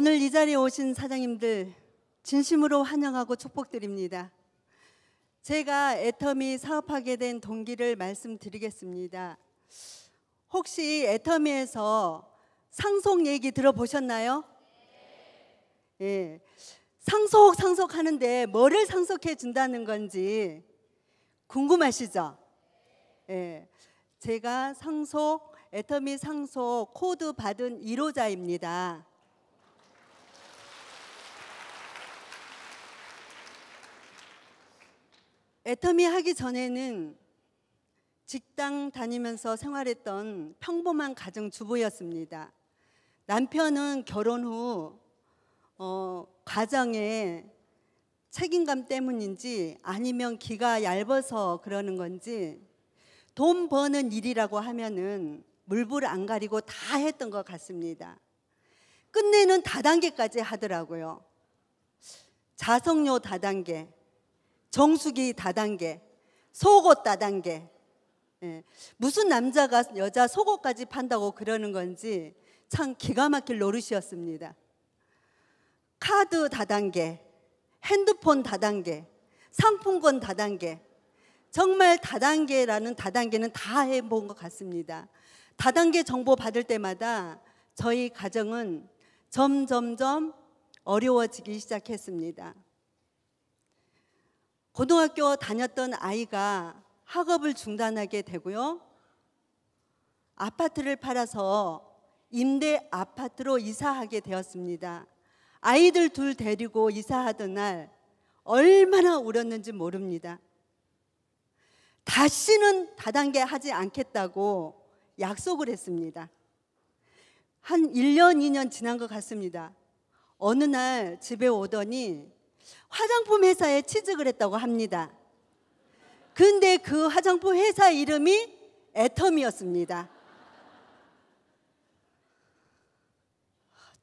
오늘 이 자리에 오신 사장님들 진심으로 환영하고 축복드립니다. 제가 애터미 사업하게 된 동기를 말씀드리겠습니다. 혹시 애터미에서 상속 얘기 들어보셨나요? 예. 상속 상속하는데 뭐를 상속해 준다는 건지 궁금하시죠? 예. 제가 상속 애터미 상속 코드 받은 1호자입니다. 애터미 하기 전에는 직장 다니면서 생활했던 평범한 가정 주부였습니다. 남편은 결혼 후 어, 가정에 책임감 때문인지 아니면 기가 얇아서 그러는 건지 돈 버는 일이라고 하면은 물불 안 가리고 다 했던 것 같습니다. 끝내는 다단계까지 하더라고요. 자성료 다단계, 정수기 다단계, 속옷 다단계. 예. 무슨 남자가 여자 속옷까지 판다고 그러는 건지 참 기가 막힐 노릇이었습니다. 카드 다단계, 핸드폰 다단계, 상품권 다단계. 정말 다단계라는 다단계는 다 해본 것 같습니다. 다단계 정보 받을 때마다 저희 가정은 점점점 어려워지기 시작했습니다. 고등학교 다녔던 아이가 학업을 중단하게 되고요. 아파트를 팔아서 임대 아파트로 이사하게 되었습니다. 아이들 둘 데리고 이사하던 날 얼마나 울었는지 모릅니다. 다시는 다단계 하지 않겠다고 약속을 했습니다. 한 1년, 2년 지난 것 같습니다. 어느 날 집에 오더니 화장품 회사에 취직을 했다고 합니다. 근데 그 화장품 회사 이름이 애텀이었습니다.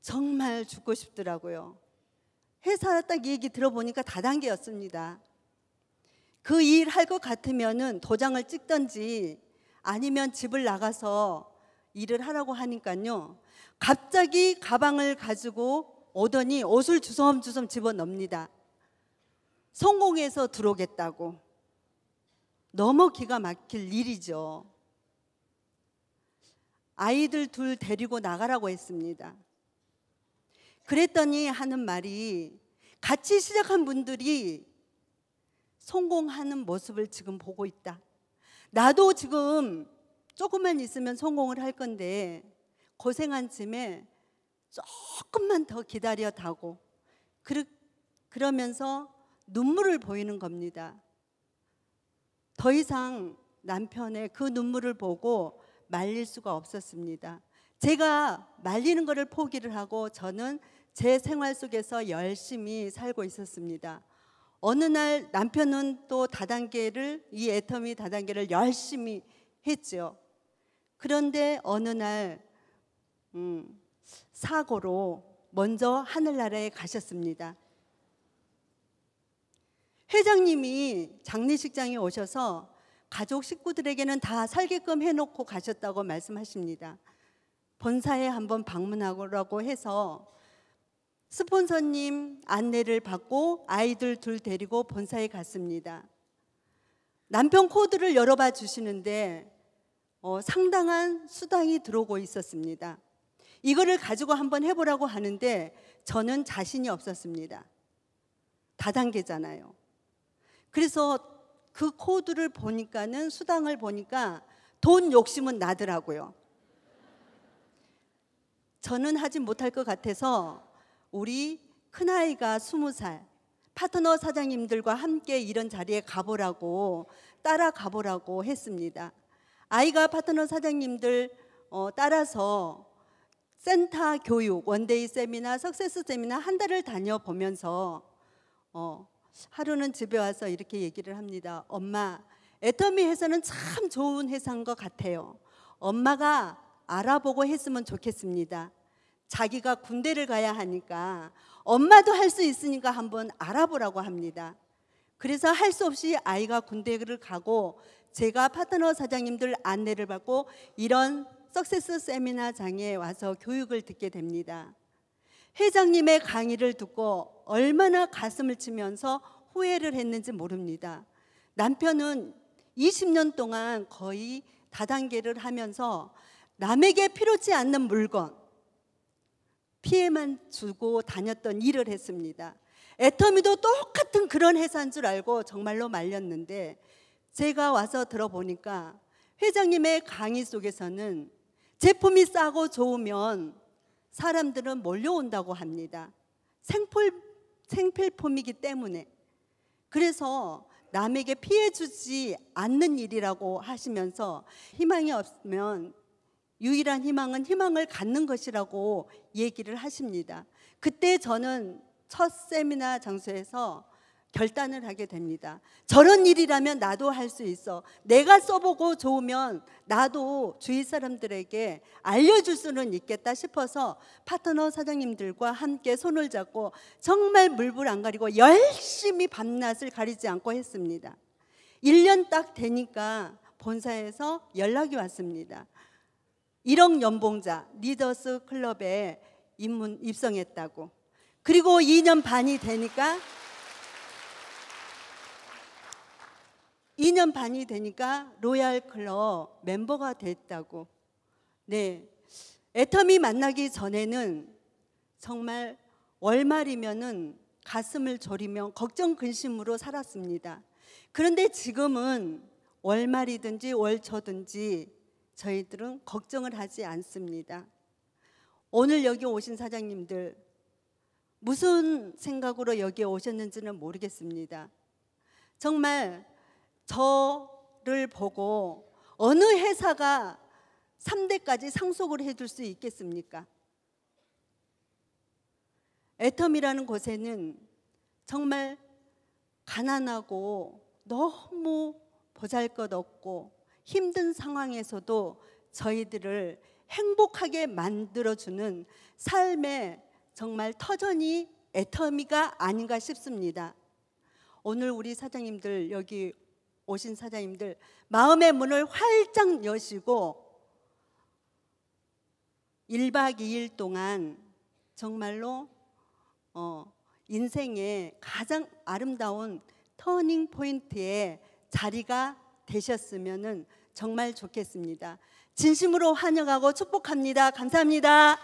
정말 죽고 싶더라고요. 회사 딱 얘기 들어보니까 다단계였습니다. 그 일 할 것같으면 도장을 찍던지 아니면 집을 나가서 일을 하라고 하니까요. 갑자기 가방을 가지고 오더니 옷을 주섬주섬 집어넣습니다. 성공해서 들어오겠다고. 너무 기가 막힐 일이죠. 아이들 둘 데리고 나가라고 했습니다. 그랬더니 하는 말이 같이 시작한 분들이 성공하는 모습을 지금 보고 있다. 나도 지금 조금만 있으면 성공을 할 건데 고생한 쯤에 조금만 더 기다려 다고 그러, 그러면서 눈물을 보이는 겁니다. 더 이상 남편의 그 눈물을 보고 말릴 수가 없었습니다. 제가 말리는 것을 포기를 하고 저는 제 생활 속에서 열심히 살고 있었습니다. 어느 날 남편은 또 다단계를 이 애터미 다단계를 열심히 했죠. 그런데 어느 날 음, 사고로 먼저 하늘나라에 가셨습니다. 회장님이 장례식장에 오셔서 가족 식구들에게는 다 살게끔 해놓고 가셨다고 말씀하십니다. 본사에 한번 방문하라고 고 해서 스폰서님 안내를 받고 아이들 둘 데리고 본사에 갔습니다. 남편 코드를 열어봐 주시는데 어, 상당한 수당이 들어오고 있었습니다. 이거를 가지고 한번 해보라고 하는데 저는 자신이 없었습니다. 다단계잖아요. 그래서 그 코드를 보니까는 수당을 보니까 돈 욕심은 나더라고요. 저는 하지 못할 것 같아서 우리 큰아이가 스무 살 파트너 사장님들과 함께 이런 자리에 가보라고 따라가보라고 했습니다. 아이가 파트너 사장님들 어, 따라서 센터 교육, 원데이 세미나, 석세스 세미나 한 달을 다녀보면서 어, 하루는 집에 와서 이렇게 얘기를 합니다. 엄마, 애터미 해서는 참 좋은 회사인 것 같아요. 엄마가 알아보고 했으면 좋겠습니다. 자기가 군대를 가야 하니까 엄마도 할 수 있으니까 한번 알아보라고 합니다. 그래서 할 수 없이 아이가 군대를 가고 제가 파트너 사장님들 안내를 받고 이런 석세스 세미나장에 와서 교육을 듣게 됩니다. 회장님의 강의를 듣고 얼마나 가슴을 치면서 후회를 했는지 모릅니다. 남편은 20년 동안 거의 다단계를 하면서 남에게 필요치 않는 물건, 피해만 주고 다녔던 일을 했습니다. 애터미도 똑같은 그런 회사인 줄 알고 정말로 말렸는데 제가 와서 들어보니까 회장님의 강의 속에서는 제품이 싸고 좋으면 사람들은 몰려온다고 합니다. 생필, 생필품이기 때문에. 그래서 남에게 피해 주지 않는 일이라고 하시면서 희망이 없으면 유일한 희망은 희망을 갖는 것이라고 얘기를 하십니다. 그때 저는 첫 세미나 장소에서 결단을 하게 됩니다. 저런 일이라면 나도 할 수 있어. 내가 써보고 좋으면 나도 주위 사람들에게 알려줄 수는 있겠다 싶어서 파트너 사장님들과 함께 손을 잡고 정말 물불 안 가리고 열심히 밤낮을 가리지 않고 했습니다. 1년 딱 되니까 본사에서 연락이 왔습니다. 1억 연봉자 리더스 클럽에 입문, 입성했다고. 그리고 2년 반이 되니까 2년 반이 되니까 로얄 클럽 멤버가 됐다고. 네. 애터미 만나기 전에는 정말 월말이면은 가슴을 졸이며 걱정 근심으로 살았습니다. 그런데 지금은 월말이든지 월초든지 저희들은 걱정을 하지 않습니다. 오늘 여기 오신 사장님들 무슨 생각으로 여기 에 오셨는지는 모르겠습니다. 정말 저를 보고 어느 회사가 3대까지 상속을 해줄 수 있겠습니까? 애텀이라는 곳에는 정말 가난하고 너무 보잘 것 없고 힘든 상황에서도 저희들을 행복하게 만들어주는 삶의 정말 터전이 애터미가 아닌가 싶습니다. 오늘 우리 사장님들 여기 오신 사장님들 마음의 문을 활짝 여시고 1박 2일 동안 정말로 어, 인생의 가장 아름다운 터닝 포인트의 자리가 되셨으면 정말 좋겠습니다. 진심으로 환영하고 축복합니다. 감사합니다.